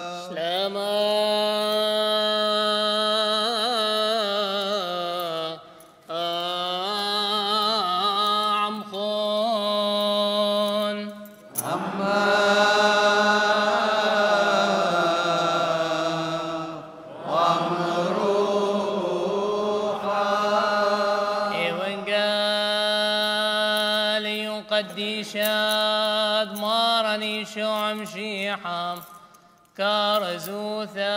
سلاما كارزوثا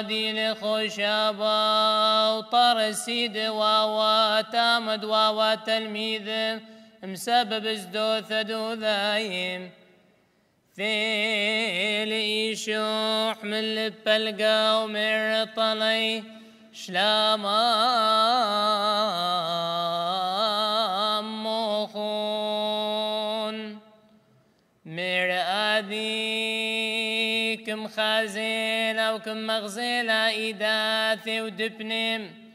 ديل خشابا وطر سيد واوا تامد واوا تلميذ مسبب زدو ثدو ذايم ثيل يشوح من لب ومن طلي شلامام مخون مرأديك مخازن وكم مغزيلا إداثي ودبنيم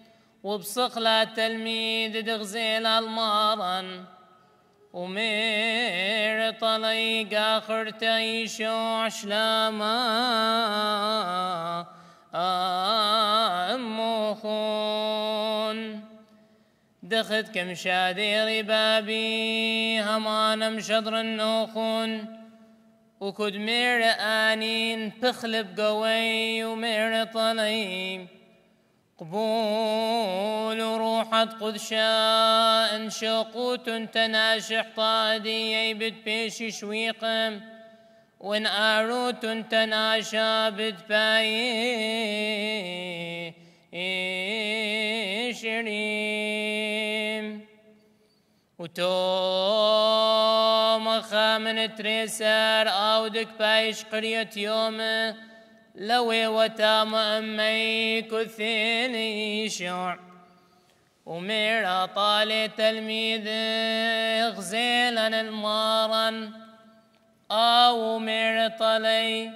وبصقلا تلميذ دغزيل المارن ومير طليق آخر تعيشو عشلاما أموخون دخت كم شادي ربابي همانم شدر النوخون وكد مير آنين بخلب قوي ومير طليم قبول روحة قدشاء انشقوت تناشح طادي يبد بيش شويقم وان آروت تناشا بدباي شريم وتوم خامن مخامن تريسر اودك بايش قرية يومه لوي وتام أمي كثيني شع وميرا طالي تلميذ غزيلا المارا او آه، ميرا طالي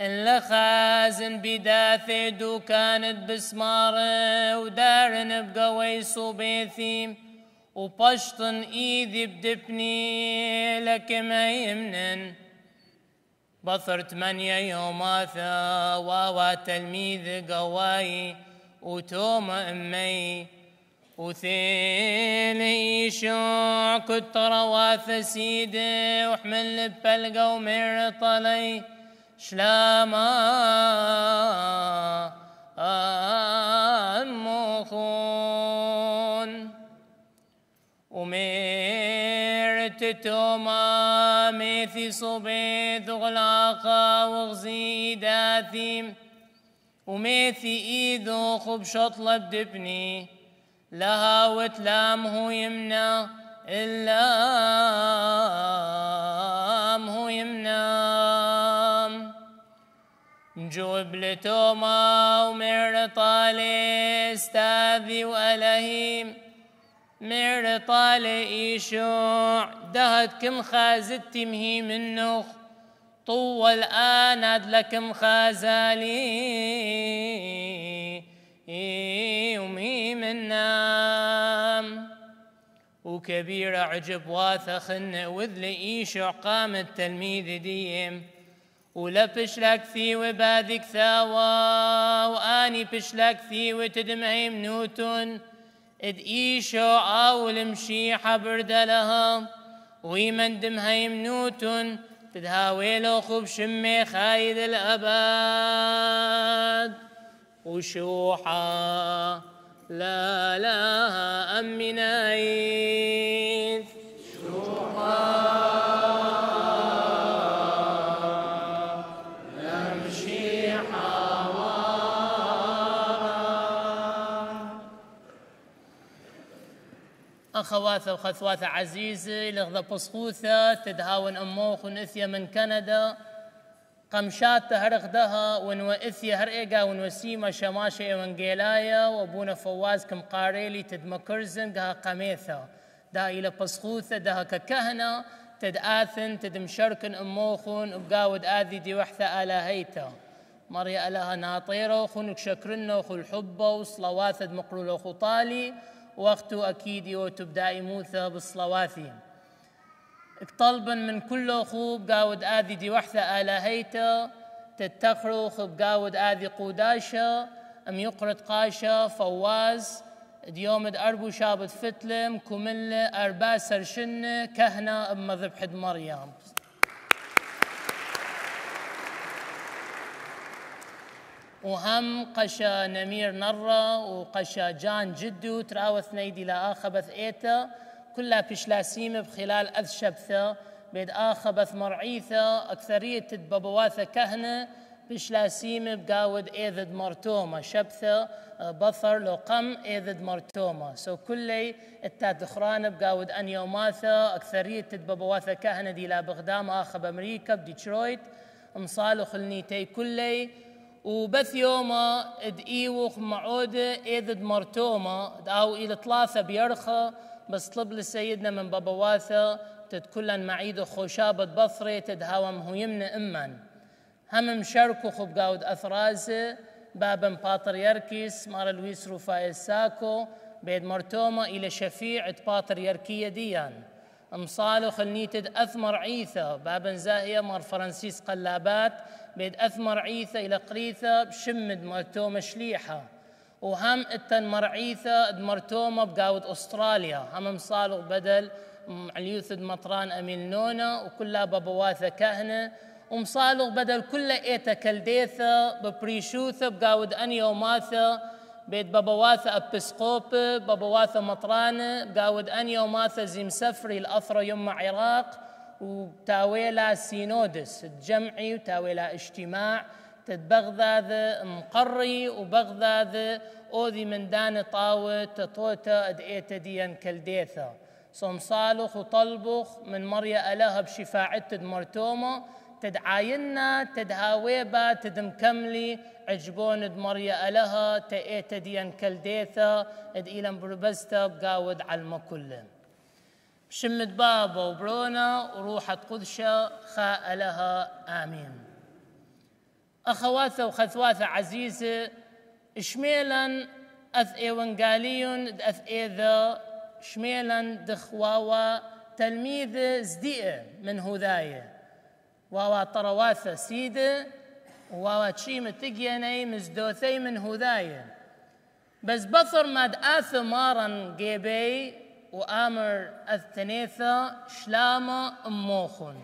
اللخازن بداثي دو كانت بسمار ودارن بقوي صوبيثيم وبشطن ايدي بدبني لك ما يمنن بصر ثمانية يوم واوا تلميذ قواي وتوم امي وثيلي شوك الترواث سيدي وحمل بلقى ومير طلي شلاما آه, آه، ومرت توما ميثي صبيت غلاقا وغزي داثيم وميثي إيدو خب شطلة بدبني لها هو يمنى إلا هو يمنى جبلتو لتوما ومر طالي استاذي وألهيم مير طال ايشوع دهت كم خازتي مهي منوخ طول آناد لكم خازالي ومهي من نام وكبير عجب واثخن وذل ايشوع قام التلميذ ديم ولبش لك ثي وباذك ثاوى وآني بش لك ثي وتدمعي منوتن إد إيشو أو المشيحة بردلها ويمن دمها يمنوتن تدهاوي خوب شمي خايد الأبد وشوحة لا لا أمي نايث خواثة وخثواثة عزيزة لغضة بصخوثة تدهاون أموخ ونثية من كندا قمشات هرغدها ونوئثية هرئقة ونوسيمة شماشة إيوانجيلايا وأبونا فواز كمقاريلي تدمكرزن قها قميثة دها إلى بصخوثة دها ككهنة تدآثن تدمشركن أموخن وقاود آذي دي وحثة هيتا مريا لها ناطيرو خونك شكرنو خو الحبة وصلوات مقرولو خطالي وقت أكيد وتبدأ موثة بالصلواثهم اقطلبا من كل خوب قاود آذي دي وحثة هيتا تتخرو خب قاود آذي قوداشا أم يقرد قاشا فواز ديوم أربو شابت فتلم كمل أربا سرشن كهنة أم ذبحد مريم وهم قشا نمير نرى وقشا جان جدو تراوث نيدي لا آخبث إيتا كلها بشلاسيم بخلال أذ شبثة بيد آخبث مرعيثة أكثرية تدببواثة كهنة بشلاسيم بقاود إيذد مرتومة شبثة بثر لو قم إيذد مرتومة سو so كلي التات أخران بقاود أن يوماثة أكثرية تدببواثة كهنة دي لا بغدام آخب أمريكا بديترويت مصالح النيتي كلي وبث يوما دقيوخ معودة اذد مرتوما او الى ثلاثة بيرخة بس طلب لسيدنا من بابا واثا تد كلا معيد خوشابة بصري تد هاوم هو يمنا امن هم مشاركو خب قاود اثرازة بابا باطر يركيس مار لويس رفايل ساكو بيد مرتوما الى شفيع باتريركية ديان مصالخ النيتد أثمر عيثة بابن زاهية مار فرنسيس قلابات بيد أثمر عيثة إلى قريثة بشمد مرتومة شليحة وهم اتن مر عيثة مرتومة بقاود أستراليا هم مصالخ بدل عليوث مطران أمين نونة وكلها ببواثة كهنة ومصالغ بدل كل ايتا كلديثة ببريشوثة بقاود أنيا وماثا بيت بابا واثا ابسقوب بابا واثا مطرانة قاود أنيا وماثا زيم سفري الاثرى يوم عراق وتاويلا سينودس الجمعي وتاويلا اجتماع تتبغذاذ مقري وبغذاذ أوذي من دان طاوة تطوتا أدئيتا ديان كلديثا صم صالخ وطلبخ من مريا ألها بشفاعة مرتومة تدعاينا تدهاويبا تدمكملي عجبون دمريا ألها تأيت ديان كالديثا اد إيلان بربزتا بقاود علما كلن شمد بابا وبرونا وروحة قدشة خاء لها آمين أخواثة وخثواثة عزيزة شميلا أث إيوان قاليون أث إيذا شميلا دخواوا تلميذ زديئة من هذايا وواطرواثة سيدة وواچیم تگینەی مزدوثي من هودایە بس بەفرماد ئاثمارن گێبەی و وآمر ئەتەنێثە شلامة أموخن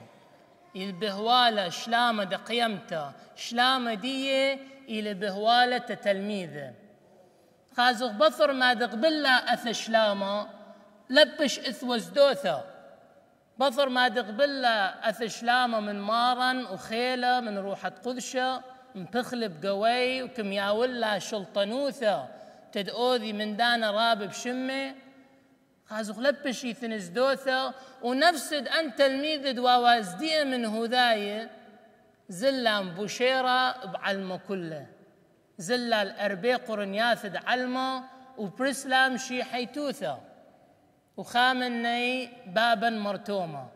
إذ بهوالة شلامة دقيمتا شلامة دیە إلى بهوالة تەتەلمیدە خازق ما قبل لا شلامة لبش لەپش ئثوەزدۆثە بثر ما دقبله أثشلامه من مارن وخيله من روحة قدشة قوي وكم ياولا شلطنوثة تدؤذي من دانا راب بشمه خازوخ لبشي ثنزدوثة ونفسد أن تلميذ دواوازدية من هذاية زلا بوشيرة بعلمه كله زلا الأربيق رنياثد علمه وبرسلام شي حيتوثه وخامني بابا مرتوما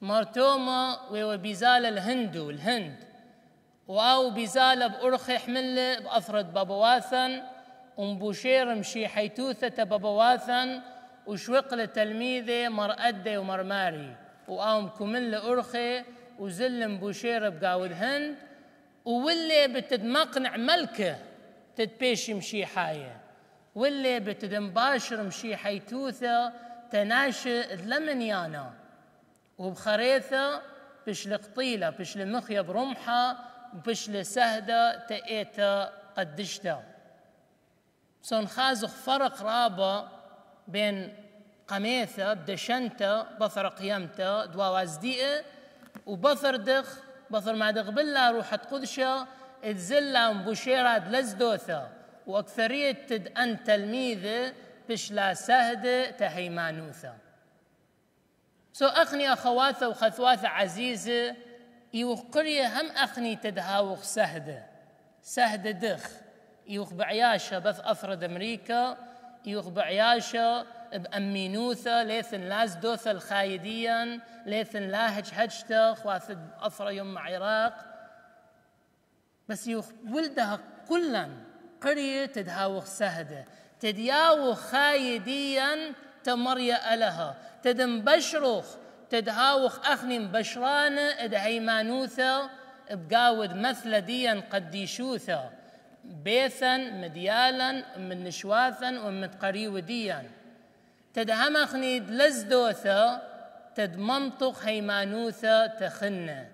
مرتوما ويو الهندو الهند والهند واو بزال بأرخي حملة بأفرد بابواثن ومبوشير مشي حيتوثة بابواثن وشوق تلميذي مرأدي ومرماري واو مكمل أرخي وزل مبوشير بقاود هند وولي بتدمقنع ملكه تتبيش مشي حايه واللي بتدنباشر مشي حيتوثة تناشي يانا وبخريثة بشل قطيلة بشل مخية برمحة بش سهدة تأيتا قدشتا سون خازخ فرق رابا بين قميثة بدشنتة بثر قيمتة دواوازديئة وبثر دخ بثر ما دغبلا روحة قدشة اتزلا مبوشيرة دلزدوثة وأكثرية تد أن تلميذه بش لا سهدة تهيمانوثة سو أخني أخواته وخثواته عزيزة يوقري هم أخني تدهاوخ سهدة سهدة دخ يوخ بعياشة بث أفرد أمريكا يوخ بعياشة بأمينوثة ليثن لاز دوثة الخايديا ليثن لاهج هجتة خواث أفرى يم عراق بس يوخ ولدها كلن قرية تدهاوخ سهدة تدياوخ خايديا تمريا ألها تدم بشروخ تدهاوخ أخني بشرانة مانوثا بقاود مثل ديا قديشوثا بيثا مديالا من نشواثا ومن قريوديا تدهم أخني لزدوثا تد منطق هيمانوثا تخنه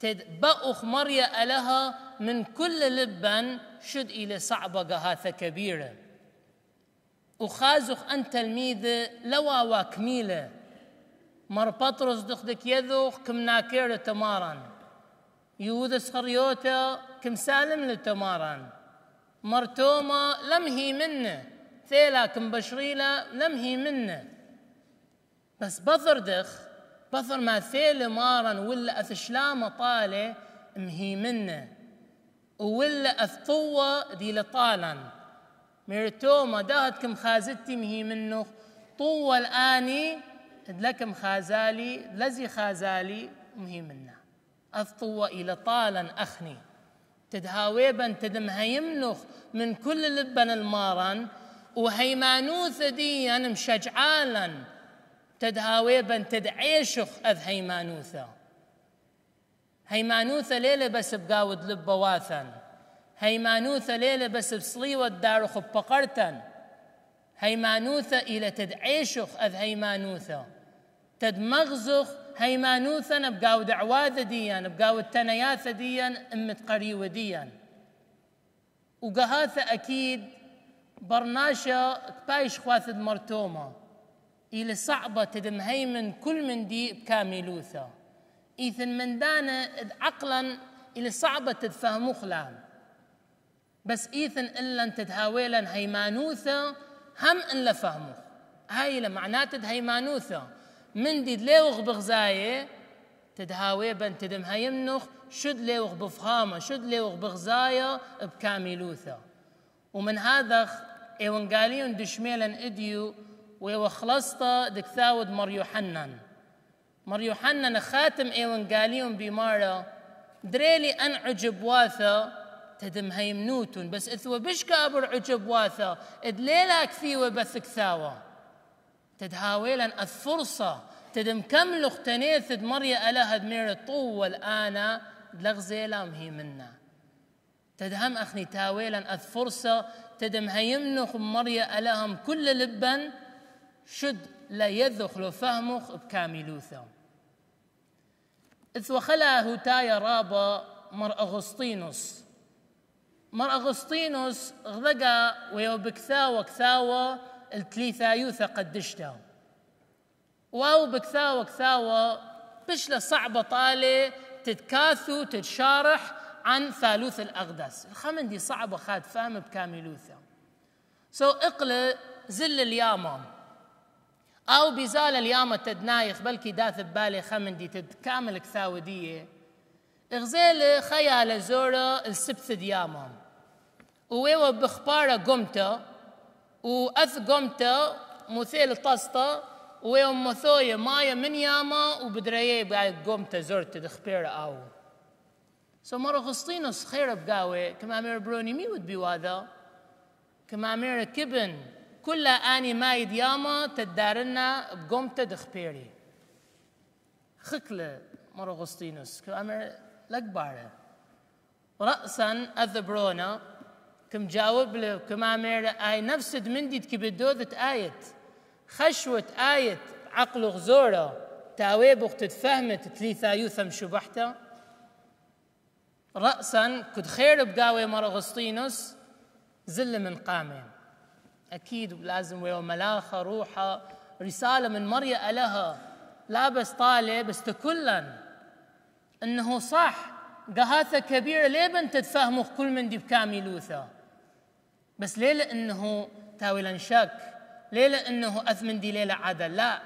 تتبقخ مريا إلها من كل لبن شد إلى صعبة هاثة كبيرة وخازخ أن تلميذ لوا وكميلة مر بطرس دخدك يذوخ كم ناكير تمارن يهود سخريوتا كم سالم لتمارا مر توما لم هي منه ثيلا كم بشريلا لم هي منه بس بذر دخ بثر ما ثيل مارا ولا اثشلامه طاله مهيمنه ولا اثطوه ديل طالن ميرتوما داهتكم خازتي منه طوة الآني لكم خازالي لزي خازالي مهيمنا أثطوة إلى طالا أخني تدهاويبا هيمنخ من كل لبن المارن وهيمانوث ديا يعني مشجعالا تدهاوي بن تدعيشخ أذ هيمانوثا هيمانوثا ليلة بس بقاود لب واثن هيمانوثا ليلة بس بصليوة دار بقرتن هيمانوثا إلى تدعيشخ أذ هيمانوثا تدمغزخ هيمانوثا بقاود عواذا ديا بقاود تنياثا ديا أمت قريوة ديا وقهاثا أكيد برناشا كبايش خواثد مرتومه إلى صعبة تدم هيمن كل من دي بكامي لوثا إيثن من دانا عقلا إلى صعبة تتفهمو خلال بس إيثن إلا تتهاويلا هيمانوثا هم إلا فهمو هاي لمعنات هيمانوثا من دي لوغ بغزاية تدهاوي بن تدم هيمنخ شد لوغ بفخامة شد لوغ بغزاية بكامي ومن هذا إيوانجاليون دشميلا إديو ويوخلصت دكثاود مر يوحنن مر يوحنن خاتم قاليون بمارا دريلي ان عجب واثا تدم هيمنوتون بس اثوا بشكا ابر عجب واثا ادليلا كثي وبث كثاوة تدهاويلا الفرصة تدم كم لختنيث مريا الها دمير طول انا لغزيلا مهي منا تدهم اخني تاويلا الفرصة فرصة تدم هيمنخ مريا الهم كل لبن شد لا يدخل فهمه بكاملوثه إذ وخلا هتايا رابا مر أغسطينوس مر أغسطينوس غذقا ويو بكثا كثاوة التليثا يوثا قدشتا واو بكثا كثاوة بشلة صعبة طالة تتكاثو تتشارح عن ثالوث الأقدس الخمن دي صعبة خاد فهم بكاملوثا سو so اقلي زل اليامام او بزال اليوم تدنايخ بل كي داث ببالي خمندي تد كامل كثاودية اغزيل خيال زورة السبث ديامة ويو بخبارة قمتا وأث قمتا مثيل طاستا ويوم مثوية مايا من ياما وبدريه بعد قمتا زورت دخبيرة أو سو مرة خسطينو خير بقاوي كما مير بروني ميود بيوادا كما مير كبن كل آني مايد ياما تدارنا بقمت دخبيري خكلة مرغسطينوس كأمر لكبارة رأسا أذبرونا كم جاوب له كم أمر آي نفس دمندي كبدوذة آية خشوة آية عقل غزورة تاوي بوقت فهمت تليثا يوثم شبحتا رأسا كد خير بقاوي مرغسطينوس زل من قامين أكيد لازم ويوم ملاخة روحه رسالة من مريا لها لا بس طالب تكلا أنه صح قهاثة كبيرة ليه بنت تفهمه كل من دي بكاملوثة بس ليه لأنه تاولا شك ليه لأنه أثمن دي ليلة عدل لا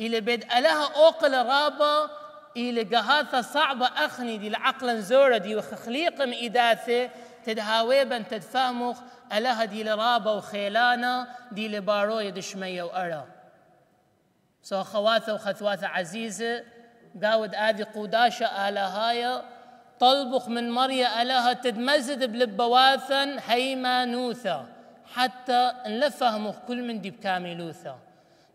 إلى بيد ألها أوقل رابا إلى قهاثة صعبة أخني دي العقل زورة دي وخليق إداثة تدهاوي بنت تدفهمخ الها دی لراب او خیلانا دی لباروی دشمی او ارا سو خوات و خثوات داود آدي قوداشة آلهايا طلبخ من مريا الها تدمزد بلبواثا هيمانوثا حتى نلفهم كل من دي بكاملوثا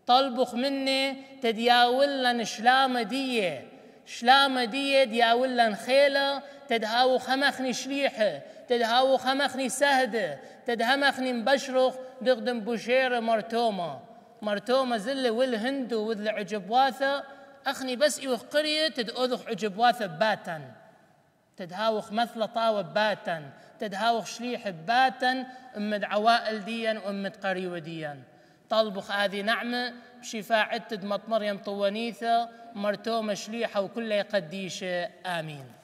طلبخ مني تدياولن نشلامة ديه شلامة دية دياولا خيلة تدهاو خمخني شريحة تدهاو خمخني سهدة اخنين بشرخ دقدم بوشير مرتوما مرتوما زل والهند وذل عجبواثة أخني بس يوخ إيوه قرية تدأوذخ عجبواثة باتا تدهاوخ مثل طاوة باتن تدهاوخ شليح باتا أمد عوائل ديا وأمد قريوة ديا طلبخ هذه نعمة بشفاعة تد مريم طوانيثة مرتومة شليحة وكل يقديش آمين